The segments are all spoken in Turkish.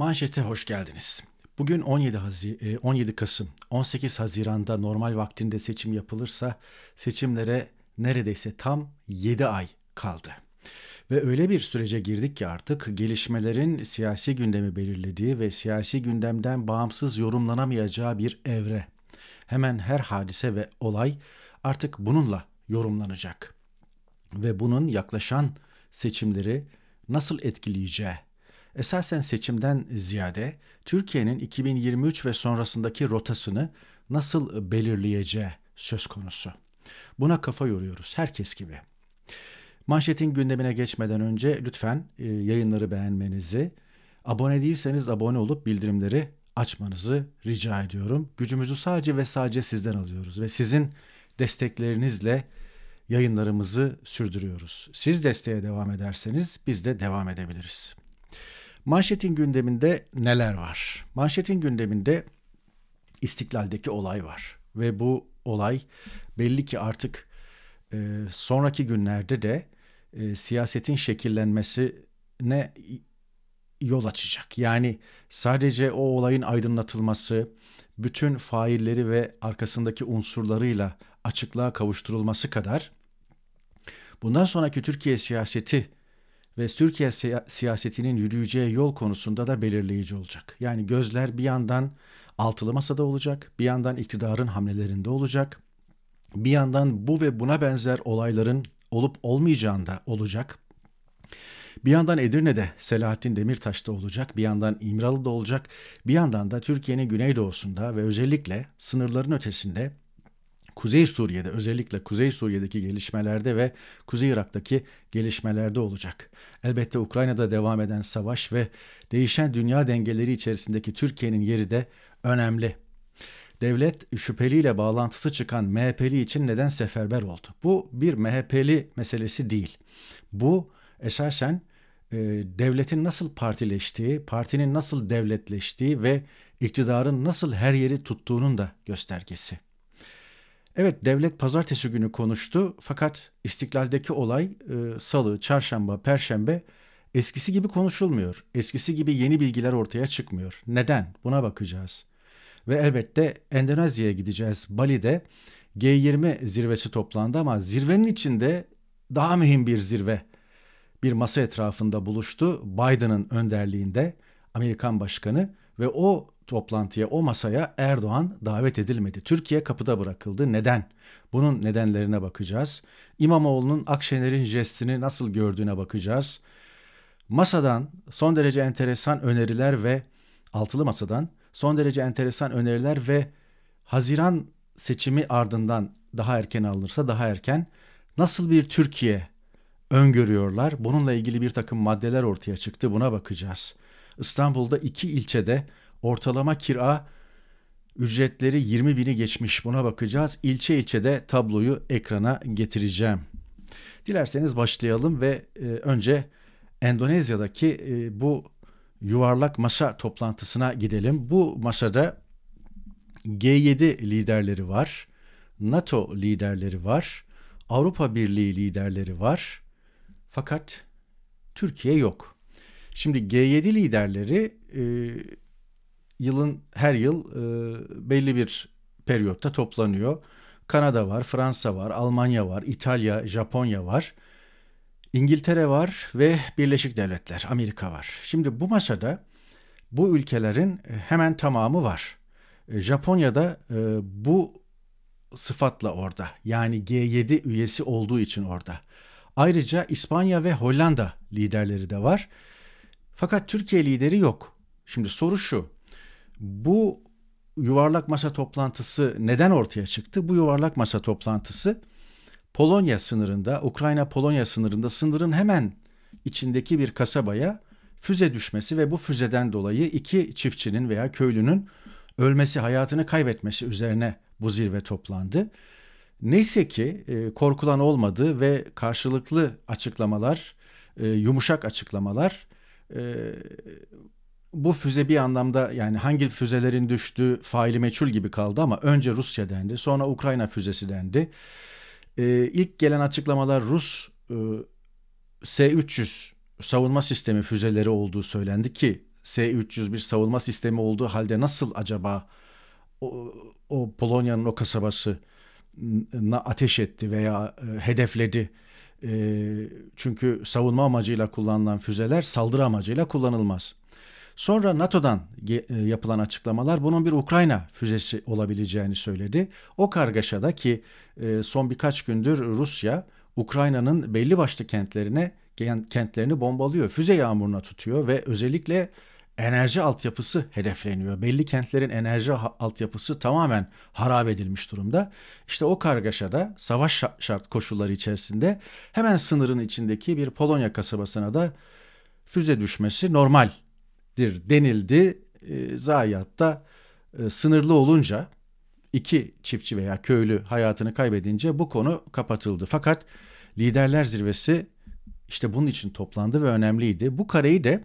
Manşete hoş geldiniz. Bugün 17, Hazi 17 e, Kasım, 18 Haziran'da normal vaktinde seçim yapılırsa seçimlere neredeyse tam 7 ay kaldı. Ve öyle bir sürece girdik ki artık gelişmelerin siyasi gündemi belirlediği ve siyasi gündemden bağımsız yorumlanamayacağı bir evre. Hemen her hadise ve olay artık bununla yorumlanacak. Ve bunun yaklaşan seçimleri nasıl etkileyeceği esasen seçimden ziyade Türkiye'nin 2023 ve sonrasındaki rotasını nasıl belirleyeceği söz konusu. Buna kafa yoruyoruz herkes gibi. Manşetin gündemine geçmeden önce lütfen e, yayınları beğenmenizi, abone değilseniz abone olup bildirimleri açmanızı rica ediyorum. Gücümüzü sadece ve sadece sizden alıyoruz ve sizin desteklerinizle yayınlarımızı sürdürüyoruz. Siz desteğe devam ederseniz biz de devam edebiliriz. Manşetin gündeminde neler var? Manşetin gündeminde istiklaldeki olay var ve bu olay belli ki artık e, sonraki günlerde de e, siyasetin şekillenmesine yol açacak. Yani sadece o olayın aydınlatılması, bütün failleri ve arkasındaki unsurlarıyla açıklığa kavuşturulması kadar bundan sonraki Türkiye siyaseti ve Türkiye siyasetinin yürüyeceği yol konusunda da belirleyici olacak. Yani gözler bir yandan altılı masada olacak, bir yandan iktidarın hamlelerinde olacak, bir yandan bu ve buna benzer olayların olup olmayacağında olacak. Bir yandan Edirne'de Selahattin Demirtaş'ta olacak, bir yandan İmralı'da olacak, bir yandan da Türkiye'nin güneydoğusunda ve özellikle sınırların ötesinde Kuzey Suriye'de özellikle Kuzey Suriye'deki gelişmelerde ve Kuzey Irak'taki gelişmelerde olacak. Elbette Ukrayna'da devam eden savaş ve değişen dünya dengeleri içerisindeki Türkiye'nin yeri de önemli. Devlet şüpheliyle bağlantısı çıkan MHP'li için neden seferber oldu? Bu bir MHP'li meselesi değil. Bu esasen e, devletin nasıl partileştiği, partinin nasıl devletleştiği ve iktidarın nasıl her yeri tuttuğunun da göstergesi. Evet devlet pazartesi günü konuştu fakat istiklaldeki olay e, salı, çarşamba, perşembe eskisi gibi konuşulmuyor. Eskisi gibi yeni bilgiler ortaya çıkmıyor. Neden? Buna bakacağız. Ve elbette Endonezya'ya gideceğiz. Bali'de G20 zirvesi toplandı ama zirvenin içinde daha mühim bir zirve bir masa etrafında buluştu Biden'ın önderliğinde Amerikan başkanı ve o toplantıya, o masaya Erdoğan davet edilmedi. Türkiye kapıda bırakıldı. Neden? Bunun nedenlerine bakacağız. İmamoğlu'nun Akşener'in jestini nasıl gördüğüne bakacağız. Masadan son derece enteresan öneriler ve altılı masadan son derece enteresan öneriler ve Haziran seçimi ardından daha erken alınırsa daha erken nasıl bir Türkiye öngörüyorlar? Bununla ilgili bir takım maddeler ortaya çıktı. Buna bakacağız. İstanbul'da iki ilçede Ortalama kira ücretleri 20 bini geçmiş. Buna bakacağız. İlçe ilçe de tabloyu ekrana getireceğim. Dilerseniz başlayalım ve e, önce Endonezya'daki e, bu yuvarlak masa toplantısına gidelim. Bu masada G7 liderleri var, NATO liderleri var, Avrupa Birliği liderleri var. Fakat Türkiye yok. Şimdi G7 liderleri e, yılın her yıl e, belli bir periyotta toplanıyor. Kanada var, Fransa var, Almanya var, İtalya, Japonya var. İngiltere var ve Birleşik Devletler, Amerika var. Şimdi bu masada bu ülkelerin e, hemen tamamı var. E, Japonya Japonya'da e, bu sıfatla orada. Yani G7 üyesi olduğu için orada. Ayrıca İspanya ve Hollanda liderleri de var. Fakat Türkiye lideri yok. Şimdi soru şu. Bu yuvarlak masa toplantısı neden ortaya çıktı? Bu yuvarlak masa toplantısı Polonya sınırında, Ukrayna-Polonya sınırında sınırın hemen içindeki bir kasabaya füze düşmesi ve bu füzeden dolayı iki çiftçinin veya köylünün ölmesi, hayatını kaybetmesi üzerine bu zirve toplandı. Neyse ki e, korkulan olmadı ve karşılıklı açıklamalar, e, yumuşak açıklamalar e, bu füze bir anlamda yani hangi füzelerin düştüğü faili meçhul gibi kaldı ama önce Rusya dendi sonra Ukrayna füzesi dendi. Ee, ilk gelen açıklamalar Rus e, S-300 savunma sistemi füzeleri olduğu söylendi ki S-300 bir savunma sistemi olduğu halde nasıl acaba o, o Polonya'nın o kasabası ateş etti veya e, hedefledi. E, çünkü savunma amacıyla kullanılan füzeler saldırı amacıyla kullanılmaz. Sonra NATO'dan e, yapılan açıklamalar bunun bir Ukrayna füzesi olabileceğini söyledi. O kargaşada ki e, son birkaç gündür Rusya Ukrayna'nın belli başlı kentlerine kentlerini bombalıyor. Füze yağmuruna tutuyor ve özellikle enerji altyapısı hedefleniyor. Belli kentlerin enerji altyapısı tamamen harap edilmiş durumda. İşte o kargaşada savaş şart koşulları içerisinde hemen sınırın içindeki bir Polonya kasabasına da füze düşmesi normal eksiktir denildi. Ee, e, zayiatta sınırlı olunca iki çiftçi veya köylü hayatını kaybedince bu konu kapatıldı. Fakat Liderler Zirvesi işte bunun için toplandı ve önemliydi. Bu kareyi de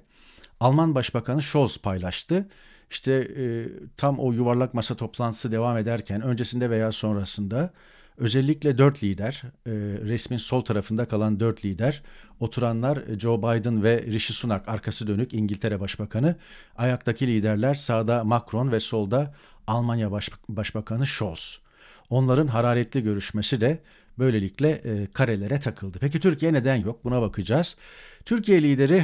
Alman Başbakanı Scholz paylaştı. İşte e, tam o yuvarlak masa toplantısı devam ederken öncesinde veya sonrasında Özellikle dört lider, e, resmin sol tarafında kalan dört lider, oturanlar e, Joe Biden ve Rishi Sunak arkası dönük İngiltere Başbakanı, ayaktaki liderler sağda Macron ve solda Almanya Baş, Başbakanı Scholz. Onların hararetli görüşmesi de böylelikle e, karelere takıldı. Peki Türkiye neden yok? Buna bakacağız. Türkiye lideri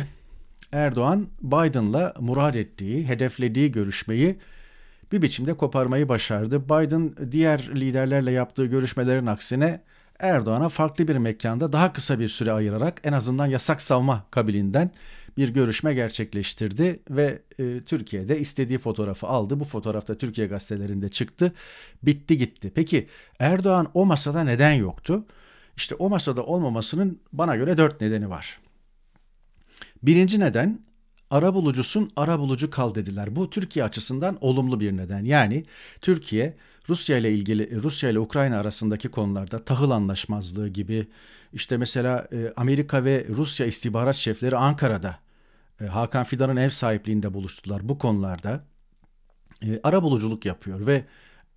Erdoğan Biden'la murad ettiği, hedeflediği görüşmeyi bir biçimde koparmayı başardı. Biden diğer liderlerle yaptığı görüşmelerin aksine Erdoğan'a farklı bir mekanda daha kısa bir süre ayırarak en azından yasak savma kabilinden bir görüşme gerçekleştirdi ve e, Türkiye'de istediği fotoğrafı aldı. Bu fotoğrafta Türkiye gazetelerinde çıktı. Bitti gitti. Peki Erdoğan o masada neden yoktu? İşte o masada olmamasının bana göre dört nedeni var. Birinci neden arabulucusun arabulucu kal dediler. Bu Türkiye açısından olumlu bir neden. Yani Türkiye Rusya ile ilgili Rusya ile Ukrayna arasındaki konularda tahıl anlaşmazlığı gibi işte mesela e, Amerika ve Rusya istihbarat şefleri Ankara'da e, Hakan Fidan'ın ev sahipliğinde buluştular bu konularda. E, arabuluculuk yapıyor ve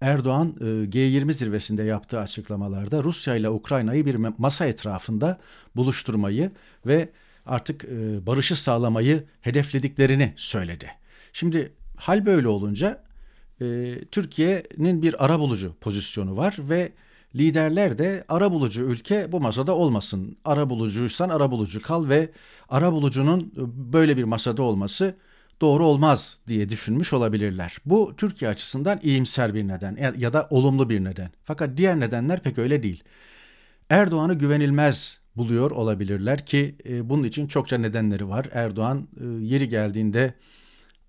Erdoğan G20 zirvesinde yaptığı açıklamalarda Rusya ile Ukrayna'yı bir masa etrafında buluşturmayı ve artık e, barışı sağlamayı hedeflediklerini söyledi. Şimdi hal böyle olunca e, Türkiye'nin bir arabulucu pozisyonu var ve liderler de arabulucu ülke bu masada olmasın. Arabulucuysan arabulucu kal ve arabulucunun böyle bir masada olması doğru olmaz diye düşünmüş olabilirler. Bu Türkiye açısından iyimser bir neden ya da olumlu bir neden. Fakat diğer nedenler pek öyle değil. Erdoğan'ı güvenilmez buluyor olabilirler ki e, bunun için çokça nedenleri var. Erdoğan e, yeri geldiğinde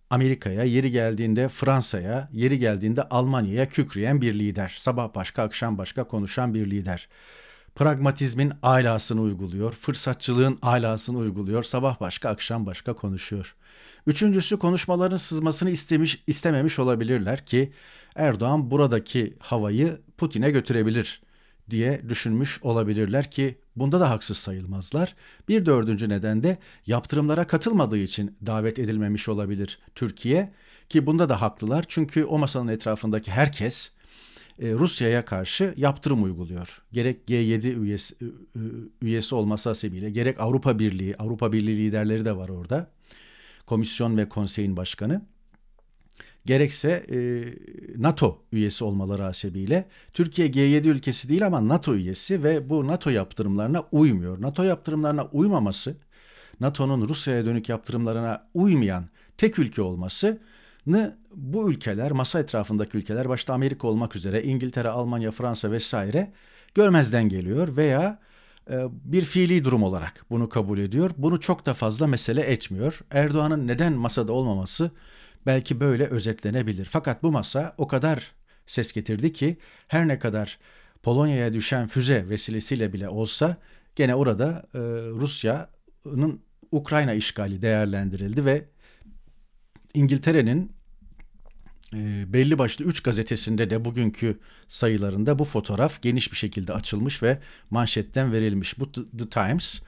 Amerika'ya, yeri geldiğinde Fransa'ya, yeri geldiğinde Almanya'ya kükreyen bir lider. Sabah başka, akşam başka konuşan bir lider. Pragmatizmin alasını uyguluyor, fırsatçılığın alasını uyguluyor, sabah başka, akşam başka konuşuyor. Üçüncüsü konuşmaların sızmasını istemiş, istememiş olabilirler ki Erdoğan buradaki havayı Putin'e götürebilir diye düşünmüş olabilirler ki Bunda da haksız sayılmazlar. Bir dördüncü neden de yaptırımlara katılmadığı için davet edilmemiş olabilir Türkiye ki bunda da haklılar. Çünkü o masanın etrafındaki herkes e, Rusya'ya karşı yaptırım uyguluyor. Gerek G7 üyesi, üyesi olması hasebiyle gerek Avrupa Birliği, Avrupa Birliği liderleri de var orada. Komisyon ve konseyin başkanı gerekse e, NATO üyesi olmaları hasebiyle Türkiye G7 ülkesi değil ama NATO üyesi ve bu NATO yaptırımlarına uymuyor. NATO yaptırımlarına uymaması, NATO'nun Rusya'ya dönük yaptırımlarına uymayan tek ülke olması bu ülkeler, masa etrafındaki ülkeler başta Amerika olmak üzere İngiltere, Almanya, Fransa vesaire görmezden geliyor veya e, bir fiili durum olarak bunu kabul ediyor. Bunu çok da fazla mesele etmiyor. Erdoğan'ın neden masada olmaması belki böyle özetlenebilir. Fakat bu masa o kadar ses getirdi ki her ne kadar Polonya'ya düşen füze vesilesiyle bile olsa gene orada e, Rusya'nın Ukrayna işgali değerlendirildi ve İngiltere'nin e, belli başlı 3 gazetesinde de bugünkü sayılarında bu fotoğraf geniş bir şekilde açılmış ve manşetten verilmiş. Bu The Times,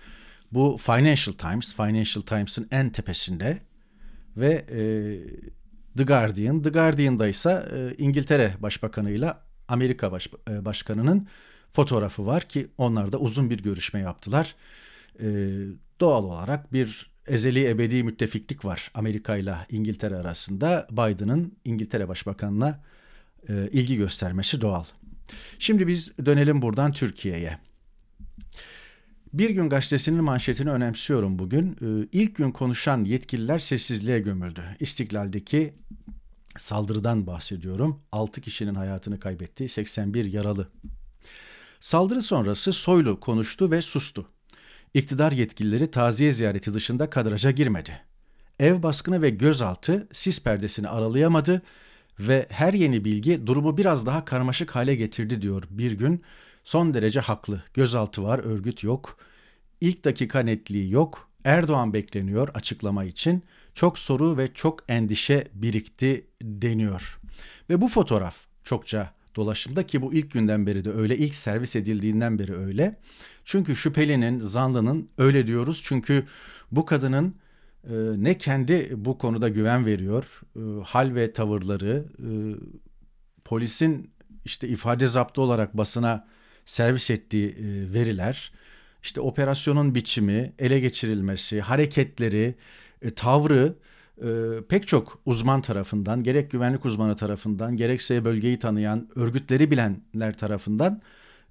bu Financial Times, Financial Times'ın en tepesinde ve e, The Guardian. The Guardian'da ise e, İngiltere Başbakanı ile Amerika baş, e, Başkanı'nın fotoğrafı var ki onlar da uzun bir görüşme yaptılar. E, doğal olarak bir ezeli ebedi müttefiklik var Amerika ile İngiltere arasında. Biden'ın İngiltere Başbakanı'na e, ilgi göstermesi doğal. Şimdi biz dönelim buradan Türkiye'ye. Bir gün gazetesinin manşetini önemsiyorum bugün. Ee, ilk gün konuşan yetkililer sessizliğe gömüldü. İstiklal'deki saldırıdan bahsediyorum. 6 kişinin hayatını kaybettiği 81 yaralı. Saldırı sonrası Soylu konuştu ve sustu. İktidar yetkilileri taziye ziyareti dışında kadraja girmedi. Ev baskını ve gözaltı sis perdesini aralayamadı ve her yeni bilgi durumu biraz daha karmaşık hale getirdi diyor bir gün son derece haklı. Gözaltı var, örgüt yok. İlk dakika netliği yok. Erdoğan bekleniyor açıklama için. Çok soru ve çok endişe birikti deniyor. Ve bu fotoğraf çokça dolaşımda ki bu ilk günden beri de öyle, ilk servis edildiğinden beri öyle. Çünkü şüphelinin, zanlının öyle diyoruz. Çünkü bu kadının e, ne kendi bu konuda güven veriyor, e, hal ve tavırları, e, polisin işte ifade zaptı olarak basına servis ettiği e, veriler, işte operasyonun biçimi, ele geçirilmesi, hareketleri, e, tavrı e, pek çok uzman tarafından, gerek güvenlik uzmanı tarafından, gerekse bölgeyi tanıyan, örgütleri bilenler tarafından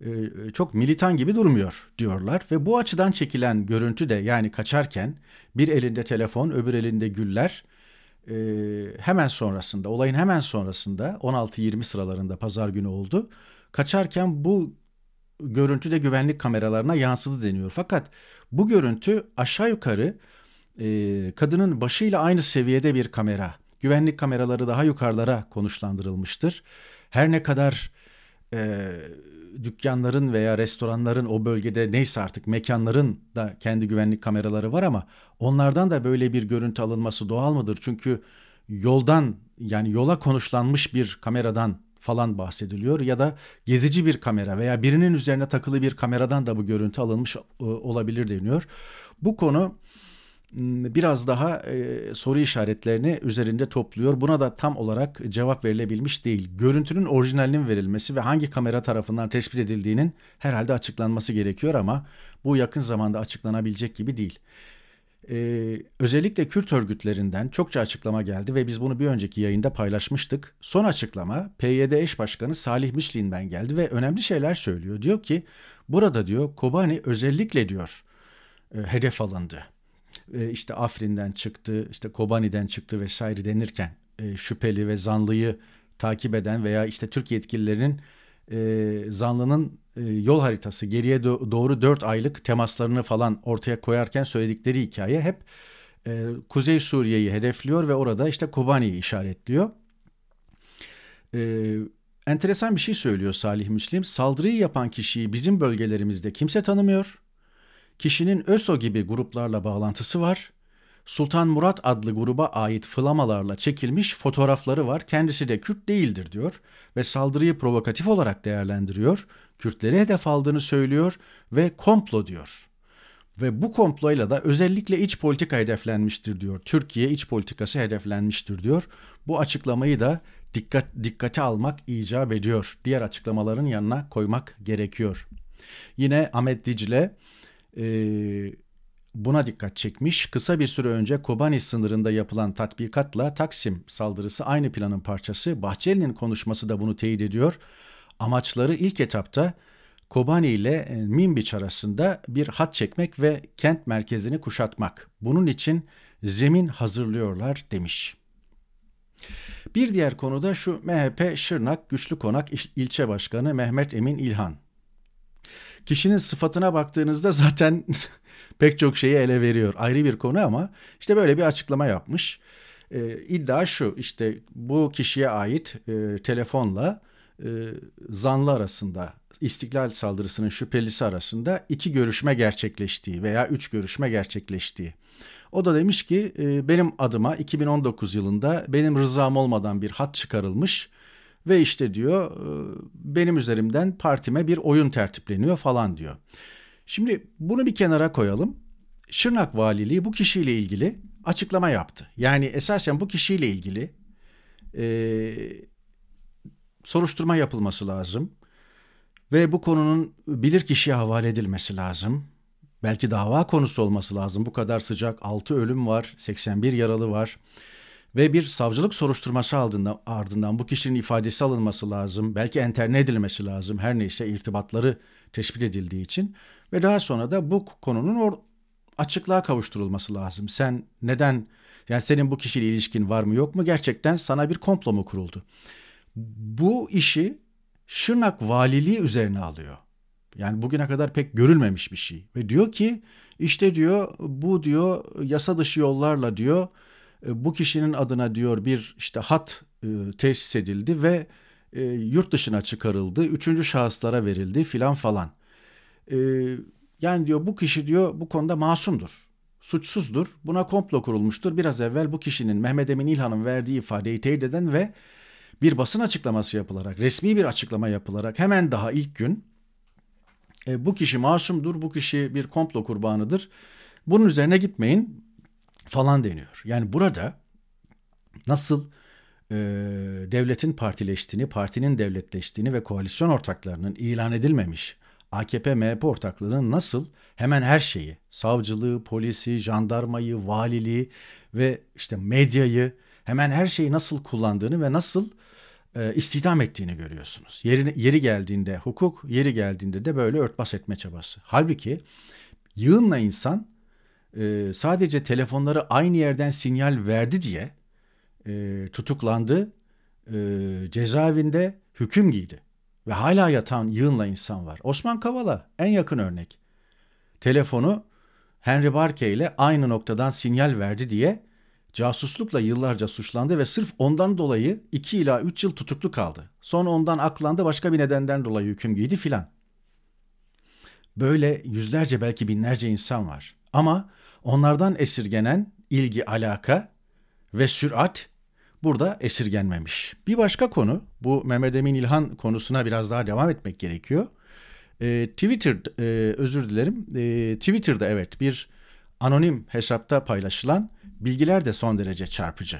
e, çok militan gibi durmuyor diyorlar ve bu açıdan çekilen görüntü de yani kaçarken bir elinde telefon, öbür elinde güller e, hemen sonrasında, olayın hemen sonrasında 16-20 sıralarında pazar günü oldu. Kaçarken bu görüntü de güvenlik kameralarına yansıdı deniyor. Fakat bu görüntü aşağı yukarı e, kadının başıyla aynı seviyede bir kamera. Güvenlik kameraları daha yukarılara konuşlandırılmıştır. Her ne kadar e, dükkanların veya restoranların o bölgede neyse artık mekanların da kendi güvenlik kameraları var ama onlardan da böyle bir görüntü alınması doğal mıdır? Çünkü yoldan yani yola konuşlanmış bir kameradan falan bahsediliyor ya da gezici bir kamera veya birinin üzerine takılı bir kameradan da bu görüntü alınmış e, olabilir deniyor. Bu konu biraz daha e, soru işaretlerini üzerinde topluyor. Buna da tam olarak cevap verilebilmiş değil. Görüntünün orijinalinin verilmesi ve hangi kamera tarafından tespit edildiğinin herhalde açıklanması gerekiyor ama bu yakın zamanda açıklanabilecek gibi değil. Ee, özellikle Kürt örgütlerinden çokça açıklama geldi ve biz bunu bir önceki yayında paylaşmıştık. Son açıklama PYD eş başkanı Salih Müslim'den geldi ve önemli şeyler söylüyor. Diyor ki burada diyor Kobani özellikle diyor e, hedef alındı. E, işte Afrin'den çıktı, işte Kobani'den çıktı vesaire denirken e, şüpheli ve zanlıyı takip eden veya işte Türk yetkililerin e, zanlının e, yol haritası geriye doğru 4 aylık temaslarını falan ortaya koyarken söyledikleri hikaye hep e, Kuzey Suriye'yi hedefliyor ve orada işte Kobani'yi işaretliyor. E, enteresan bir şey söylüyor Salih Müslim. Saldırıyı yapan kişiyi bizim bölgelerimizde kimse tanımıyor. Kişinin ÖSO gibi gruplarla bağlantısı var. Sultan Murat adlı gruba ait flamalarla çekilmiş fotoğrafları var. Kendisi de Kürt değildir diyor ve saldırıyı provokatif olarak değerlendiriyor. Kürtleri hedef aldığını söylüyor ve komplo diyor. Ve bu komployla da özellikle iç politika hedeflenmiştir diyor. Türkiye iç politikası hedeflenmiştir diyor. Bu açıklamayı da dikkat dikkate almak icap ediyor. Diğer açıklamaların yanına koymak gerekiyor. Yine Ahmet Dicle eee buna dikkat çekmiş. Kısa bir süre önce Kobani sınırında yapılan tatbikatla Taksim saldırısı aynı planın parçası. Bahçeli'nin konuşması da bunu teyit ediyor. Amaçları ilk etapta Kobani ile e, Minbiç arasında bir hat çekmek ve kent merkezini kuşatmak. Bunun için zemin hazırlıyorlar demiş. Bir diğer konuda şu MHP Şırnak Güçlü Konak İlçe Başkanı Mehmet Emin İlhan kişinin sıfatına baktığınızda zaten pek çok şeyi ele veriyor. Ayrı bir konu ama işte böyle bir açıklama yapmış. E, iddia şu işte bu kişiye ait e, telefonla e, zanlı arasında istiklal saldırısının şüphelisi arasında iki görüşme gerçekleştiği veya üç görüşme gerçekleştiği. O da demiş ki e, benim adıma 2019 yılında benim rızam olmadan bir hat çıkarılmış ve işte diyor benim üzerimden partime bir oyun tertipleniyor falan diyor. Şimdi bunu bir kenara koyalım. Şırnak Valiliği bu kişiyle ilgili açıklama yaptı. Yani esasen bu kişiyle ilgili e, soruşturma yapılması lazım. Ve bu konunun bilirkişiye havale edilmesi lazım. Belki dava konusu olması lazım. Bu kadar sıcak 6 ölüm var, 81 yaralı var ve bir savcılık soruşturması ardından, ardından bu kişinin ifadesi alınması lazım. Belki enterne edilmesi lazım. Her neyse irtibatları tespit edildiği için ve daha sonra da bu konunun or açıklığa kavuşturulması lazım. Sen neden yani senin bu kişiyle ilişkin var mı yok mu gerçekten sana bir komplo mu kuruldu? Bu işi Şırnak valiliği üzerine alıyor. Yani bugüne kadar pek görülmemiş bir şey. Ve diyor ki işte diyor bu diyor yasa dışı yollarla diyor e, bu kişinin adına diyor bir işte hat e, tesis edildi ve e, yurt dışına çıkarıldı, üçüncü şahıslara verildi filan falan. Yani diyor bu kişi diyor bu konuda masumdur, suçsuzdur, buna komplo kurulmuştur. Biraz evvel bu kişinin Mehmet Emin İlhan'ın verdiği ifadeyi teyit eden ve bir basın açıklaması yapılarak, resmi bir açıklama yapılarak hemen daha ilk gün bu kişi masumdur, bu kişi bir komplo kurbanıdır. Bunun üzerine gitmeyin falan deniyor. Yani burada nasıl e, devletin partileştiğini, partinin devletleştiğini ve koalisyon ortaklarının ilan edilmemiş AKP-MHP ortaklığının nasıl hemen her şeyi, savcılığı, polisi, jandarmayı, valiliği ve işte medyayı hemen her şeyi nasıl kullandığını ve nasıl e, istihdam ettiğini görüyorsunuz. Yeri, yeri geldiğinde hukuk, yeri geldiğinde de böyle örtbas etme çabası. Halbuki yığınla insan e, sadece telefonları aynı yerden sinyal verdi diye e, tutuklandı, e, cezaevinde hüküm giydi. Ve hala yatan yığınla insan var. Osman Kavala en yakın örnek. Telefonu Henry Barkey ile aynı noktadan sinyal verdi diye casuslukla yıllarca suçlandı ve sırf ondan dolayı 2 ila 3 yıl tutuklu kaldı. Sonra ondan aklandı başka bir nedenden dolayı hüküm giydi filan. Böyle yüzlerce belki binlerce insan var. Ama onlardan esirgenen ilgi, alaka ve sürat burada esirgenmemiş. Bir başka konu, bu Mehmet Emin İlhan konusuna biraz daha devam etmek gerekiyor. E, Twitter, e, özür dilerim, e, Twitter'da evet bir anonim hesapta paylaşılan bilgiler de son derece çarpıcı.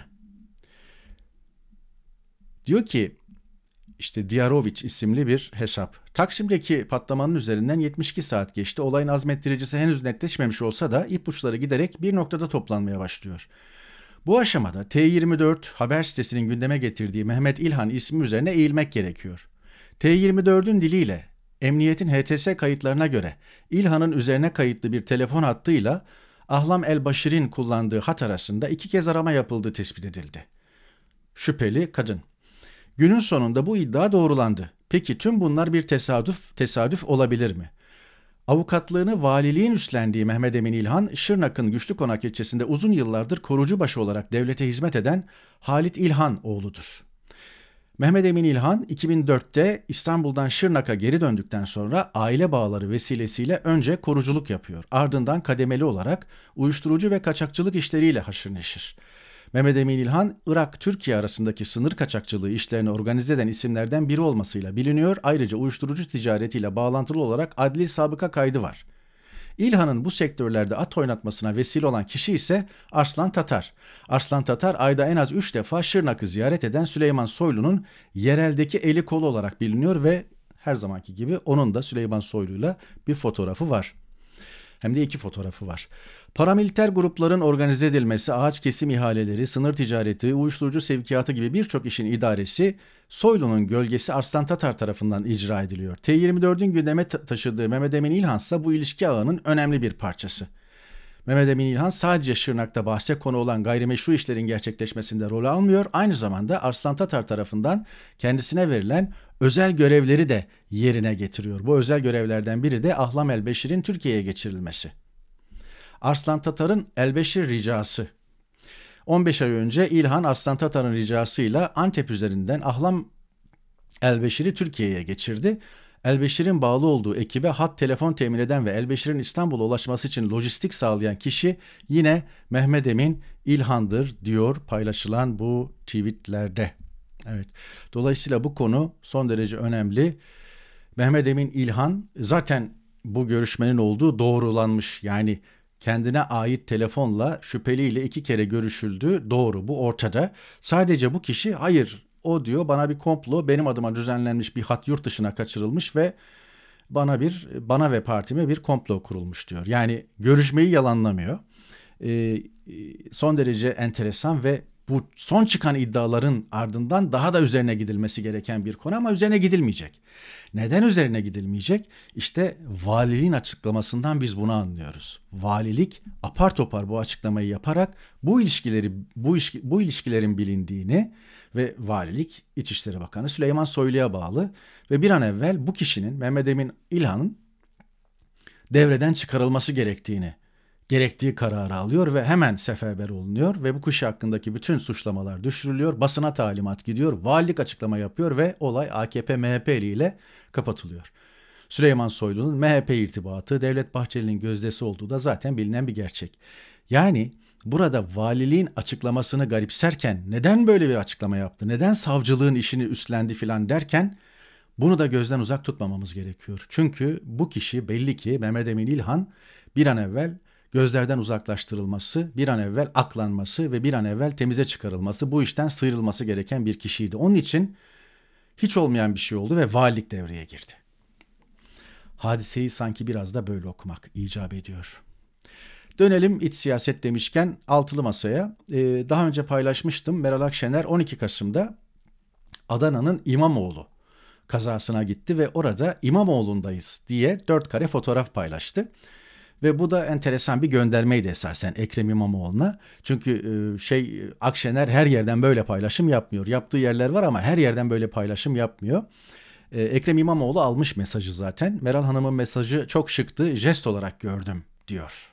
Diyor ki işte Diarovic isimli bir hesap. Taksim'deki patlamanın üzerinden 72 saat geçti. Olayın azmettiricisi henüz netleşmemiş olsa da ipuçları giderek bir noktada toplanmaya başlıyor. Bu aşamada T24 haber sitesinin gündeme getirdiği Mehmet İlhan ismi üzerine eğilmek gerekiyor. T24'ün diliyle emniyetin HTS kayıtlarına göre İlhan'ın üzerine kayıtlı bir telefon hattıyla Ahlam El Başir'in kullandığı hat arasında iki kez arama yapıldığı tespit edildi. Şüpheli kadın Günün sonunda bu iddia doğrulandı. Peki tüm bunlar bir tesadüf, tesadüf olabilir mi? Avukatlığını valiliğin üstlendiği Mehmet Emin İlhan, Şırnak'ın Güçlü Konak ilçesinde uzun yıllardır korucu başı olarak devlete hizmet eden Halit İlhan oğludur. Mehmet Emin İlhan 2004'te İstanbul'dan Şırnak'a geri döndükten sonra aile bağları vesilesiyle önce koruculuk yapıyor. Ardından kademeli olarak uyuşturucu ve kaçakçılık işleriyle haşır neşir. Mehmet Emin İlhan, Irak-Türkiye arasındaki sınır kaçakçılığı işlerini organize eden isimlerden biri olmasıyla biliniyor. Ayrıca uyuşturucu ticaretiyle bağlantılı olarak adli sabıka kaydı var. İlhan'ın bu sektörlerde at oynatmasına vesile olan kişi ise Arslan Tatar. Arslan Tatar ayda en az 3 defa Şırnak'ı ziyaret eden Süleyman Soylu'nun yereldeki eli kolu olarak biliniyor ve her zamanki gibi onun da Süleyman Soylu'yla bir fotoğrafı var. Hem de iki fotoğrafı var. Paramiliter grupların organize edilmesi, ağaç kesim ihaleleri, sınır ticareti, uyuşturucu sevkiyatı gibi birçok işin idaresi Soylu'nun gölgesi Arslan Tatar tarafından icra ediliyor. T24'ün gündeme taşıdığı Mehmet Emin İlhan ise bu ilişki ağının önemli bir parçası. Mehmet Emin İlhan sadece Şırnak'ta bahse konu olan gayrimeşru işlerin gerçekleşmesinde rol almıyor. Aynı zamanda Arslan Tatar tarafından kendisine verilen özel görevleri de yerine getiriyor. Bu özel görevlerden biri de Ahlam El Beşir'in Türkiye'ye geçirilmesi. Arslan Tatar'ın Elbeşir ricası. 15 ay önce İlhan Arslan Tatar'ın ricasıyla Antep üzerinden Ahlam Elbeşir'i Türkiye'ye geçirdi. Elbeşir'in bağlı olduğu ekibe hat telefon temin eden ve Elbeşir'in İstanbul'a ulaşması için lojistik sağlayan kişi yine Mehmet Emin İlhan'dır diyor paylaşılan bu tweetlerde. Evet. Dolayısıyla bu konu son derece önemli. Mehmet Emin İlhan zaten bu görüşmenin olduğu doğrulanmış. Yani kendine ait telefonla şüpheliyle iki kere görüşüldü. Doğru bu ortada. Sadece bu kişi hayır o diyor bana bir komplo benim adıma düzenlenmiş bir hat yurt dışına kaçırılmış ve bana bir bana ve partime bir komplo kurulmuş diyor. Yani görüşmeyi yalanlamıyor. Ee, e, son derece enteresan ve bu son çıkan iddiaların ardından daha da üzerine gidilmesi gereken bir konu ama üzerine gidilmeyecek. Neden üzerine gidilmeyecek? İşte valiliğin açıklamasından biz bunu anlıyoruz. Valilik apar topar bu açıklamayı yaparak bu ilişkileri bu, ilişki, bu ilişkilerin bilindiğini ve valilik İçişleri Bakanı Süleyman Soylu'ya bağlı ve bir an evvel bu kişinin Mehmet Emin İlhan'ın devreden çıkarılması gerektiğini gerektiği kararı alıyor ve hemen seferber olunuyor ve bu kuş hakkındaki bütün suçlamalar düşürülüyor. Basına talimat gidiyor, valilik açıklama yapıyor ve olay AKP-MHP ile kapatılıyor. Süleyman Soylu'nun MHP irtibatı Devlet Bahçeli'nin gözdesi olduğu da zaten bilinen bir gerçek. Yani burada valiliğin açıklamasını garipserken neden böyle bir açıklama yaptı, neden savcılığın işini üstlendi filan derken bunu da gözden uzak tutmamamız gerekiyor. Çünkü bu kişi belli ki Mehmet Emin İlhan bir an evvel gözlerden uzaklaştırılması, bir an evvel aklanması ve bir an evvel temize çıkarılması, bu işten sıyrılması gereken bir kişiydi. Onun için hiç olmayan bir şey oldu ve valilik devreye girdi. Hadiseyi sanki biraz da böyle okumak icap ediyor. Dönelim iç siyaset demişken altılı masaya. Ee, daha önce paylaşmıştım Meral Akşener 12 Kasım'da Adana'nın İmamoğlu kazasına gitti ve orada İmamoğlu'ndayız diye dört kare fotoğraf paylaştı. Ve bu da enteresan bir göndermeydi esasen Ekrem İmamoğlu'na. Çünkü e, şey Akşener her yerden böyle paylaşım yapmıyor. Yaptığı yerler var ama her yerden böyle paylaşım yapmıyor. E, Ekrem İmamoğlu almış mesajı zaten. Meral Hanım'ın mesajı çok şıktı. Jest olarak gördüm diyor.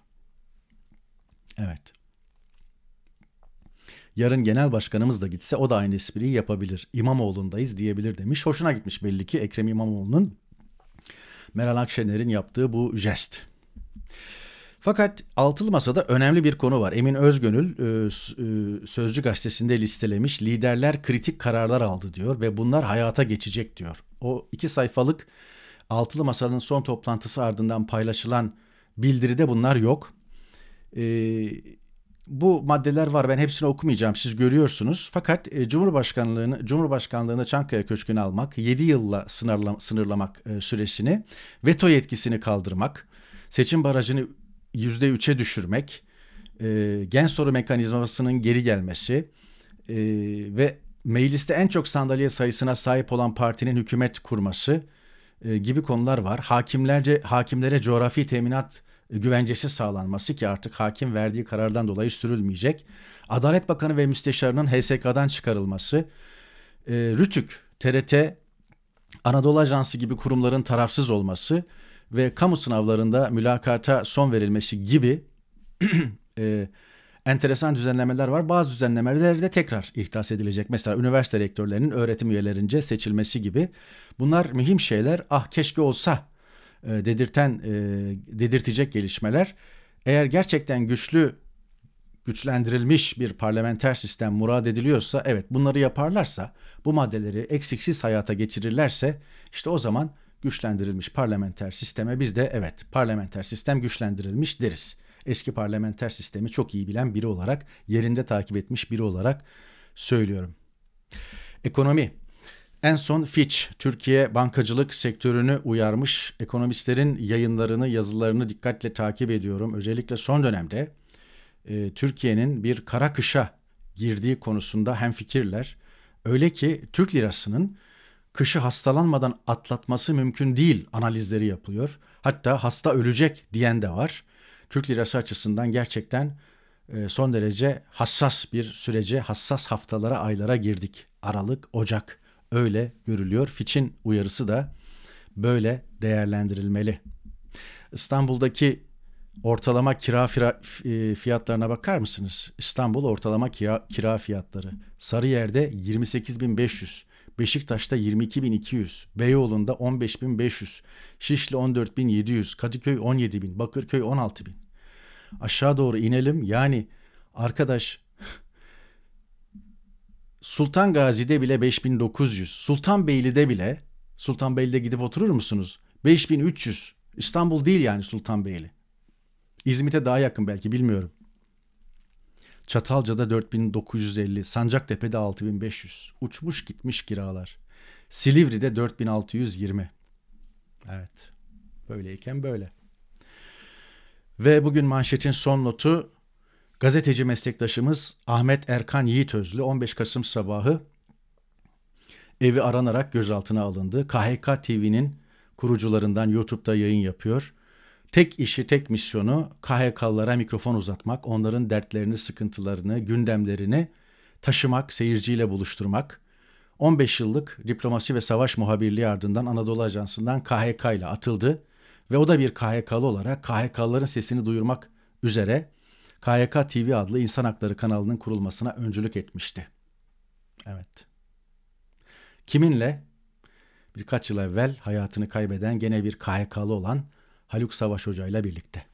Evet. Yarın genel başkanımız da gitse o da aynı espriyi yapabilir. İmamoğlu'ndayız diyebilir demiş. Hoşuna gitmiş belli ki Ekrem İmamoğlu'nun Meral Akşener'in yaptığı bu jest. Fakat altılı masada önemli bir konu var. Emin Özgönül e, e, Sözcü gazetesinde listelemiş liderler kritik kararlar aldı diyor ve bunlar hayata geçecek diyor. O iki sayfalık altılı masanın son toplantısı ardından paylaşılan bildiride bunlar yok. E, bu maddeler var ben hepsini okumayacağım siz görüyorsunuz. Fakat Cumhurbaşkanlığını Cumhurbaşkanlığına Çankaya Köşkü'nü almak, 7 yılla sınırlamak süresini, veto yetkisini kaldırmak, seçim barajını %3'e düşürmek, e, gen soru mekanizmasının geri gelmesi e, ve mecliste en çok sandalye sayısına sahip olan partinin hükümet kurması e, gibi konular var. Hakimlerce hakimlere coğrafi teminat güvencesi sağlanması ki artık hakim verdiği karardan dolayı sürülmeyecek. Adalet Bakanı ve müsteşarının HSK'dan çıkarılması, e, Rütük, TRT, Anadolu Ajansı gibi kurumların tarafsız olması, ve kamu sınavlarında mülakata son verilmesi gibi e, enteresan düzenlemeler var. Bazı düzenlemeler de tekrar ihdas edilecek. Mesela üniversite rektörlerinin öğretim üyelerince seçilmesi gibi. Bunlar mühim şeyler. Ah keşke olsa e, dedirten, e, dedirtecek gelişmeler. Eğer gerçekten güçlü güçlendirilmiş bir parlamenter sistem murad ediliyorsa evet bunları yaparlarsa bu maddeleri eksiksiz hayata geçirirlerse işte o zaman güçlendirilmiş parlamenter sisteme biz de evet parlamenter sistem güçlendirilmiş deriz. Eski parlamenter sistemi çok iyi bilen biri olarak, yerinde takip etmiş biri olarak söylüyorum. Ekonomi. En son Fitch, Türkiye bankacılık sektörünü uyarmış. Ekonomistlerin yayınlarını, yazılarını dikkatle takip ediyorum. Özellikle son dönemde e, Türkiye'nin bir kara kışa girdiği konusunda hem fikirler Öyle ki Türk lirasının kışı hastalanmadan atlatması mümkün değil analizleri yapılıyor. Hatta hasta ölecek diyen de var. Türk lirası açısından gerçekten e, son derece hassas bir sürece, hassas haftalara, aylara girdik. Aralık, Ocak öyle görülüyor. Fitch'in uyarısı da böyle değerlendirilmeli. İstanbul'daki ortalama kira e, fiyatlarına bakar mısınız? İstanbul ortalama kira, kira fiyatları. Sarıyer'de 28.500, Beşiktaş'ta 22.200, Beyoğlu'nda 15.500, Şişli 14.700, Kadıköy 17.000, Bakırköy 16.000. Aşağı doğru inelim. Yani arkadaş Sultan Gazi'de bile 5900, Sultanbeyli'de bile Sultanbeyli'de gidip oturur musunuz? 5300. İstanbul değil yani Sultanbeyli. İzmit'e daha yakın belki bilmiyorum. Çatalca'da 4950, Sancaktepe'de 6500. Uçmuş gitmiş kiralar. Silivri'de 4620. Evet. Böyleyken böyle. Ve bugün manşetin son notu gazeteci meslektaşımız Ahmet Erkan Yiğit 15 Kasım sabahı evi aranarak gözaltına alındı. KHK TV'nin kurucularından YouTube'da yayın yapıyor. Tek işi, tek misyonu KHK'lara mikrofon uzatmak, onların dertlerini, sıkıntılarını, gündemlerini taşımak, seyirciyle buluşturmak. 15 yıllık diplomasi ve savaş muhabirliği ardından Anadolu Ajansı'ndan KHK ile atıldı ve o da bir KHK'lı olarak KHK'ların sesini duyurmak üzere KHK TV adlı insan hakları kanalının kurulmasına öncülük etmişti. Evet. Kiminle? Birkaç yıl evvel hayatını kaybeden gene bir KHK'lı olan Haluk Savaş Hoca ile birlikte.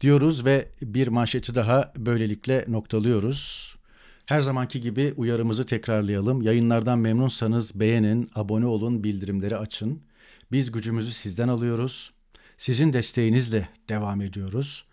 Diyoruz ve bir manşeti daha böylelikle noktalıyoruz. Her zamanki gibi uyarımızı tekrarlayalım. Yayınlardan memnunsanız beğenin, abone olun, bildirimleri açın. Biz gücümüzü sizden alıyoruz. Sizin desteğinizle devam ediyoruz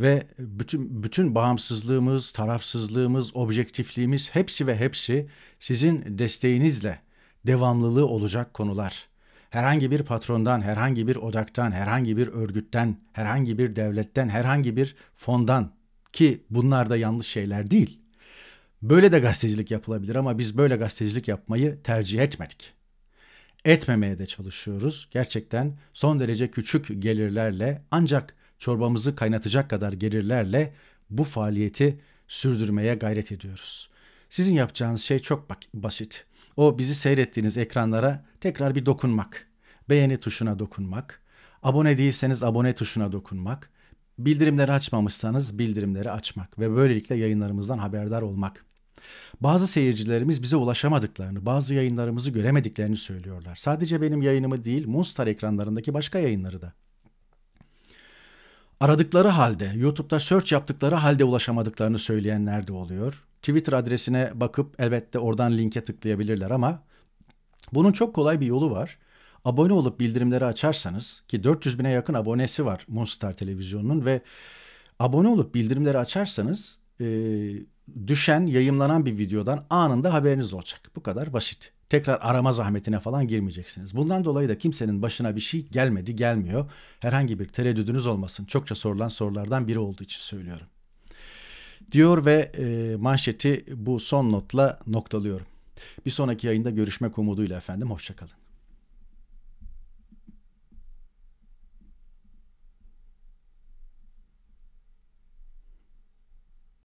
ve bütün bütün bağımsızlığımız, tarafsızlığımız, objektifliğimiz hepsi ve hepsi sizin desteğinizle devamlılığı olacak konular herhangi bir patrondan, herhangi bir odaktan, herhangi bir örgütten, herhangi bir devletten, herhangi bir fondan ki bunlar da yanlış şeyler değil. Böyle de gazetecilik yapılabilir ama biz böyle gazetecilik yapmayı tercih etmedik. Etmemeye de çalışıyoruz. Gerçekten son derece küçük gelirlerle ancak çorbamızı kaynatacak kadar gelirlerle bu faaliyeti sürdürmeye gayret ediyoruz. Sizin yapacağınız şey çok basit o bizi seyrettiğiniz ekranlara tekrar bir dokunmak. Beğeni tuşuna dokunmak. Abone değilseniz abone tuşuna dokunmak. Bildirimleri açmamışsanız bildirimleri açmak ve böylelikle yayınlarımızdan haberdar olmak. Bazı seyircilerimiz bize ulaşamadıklarını, bazı yayınlarımızı göremediklerini söylüyorlar. Sadece benim yayınımı değil, Moonstar ekranlarındaki başka yayınları da aradıkları halde, YouTube'da search yaptıkları halde ulaşamadıklarını söyleyenler de oluyor. Twitter adresine bakıp elbette oradan linke tıklayabilirler ama bunun çok kolay bir yolu var. Abone olup bildirimleri açarsanız ki 400 bine yakın abonesi var Monster Televizyonu'nun ve abone olup bildirimleri açarsanız e, düşen, yayımlanan bir videodan anında haberiniz olacak. Bu kadar basit tekrar arama zahmetine falan girmeyeceksiniz. Bundan dolayı da kimsenin başına bir şey gelmedi gelmiyor. Herhangi bir tereddüdünüz olmasın. Çokça sorulan sorulardan biri olduğu için söylüyorum. Diyor ve e, manşeti bu son notla noktalıyorum. Bir sonraki yayında görüşmek umuduyla efendim. Hoşçakalın.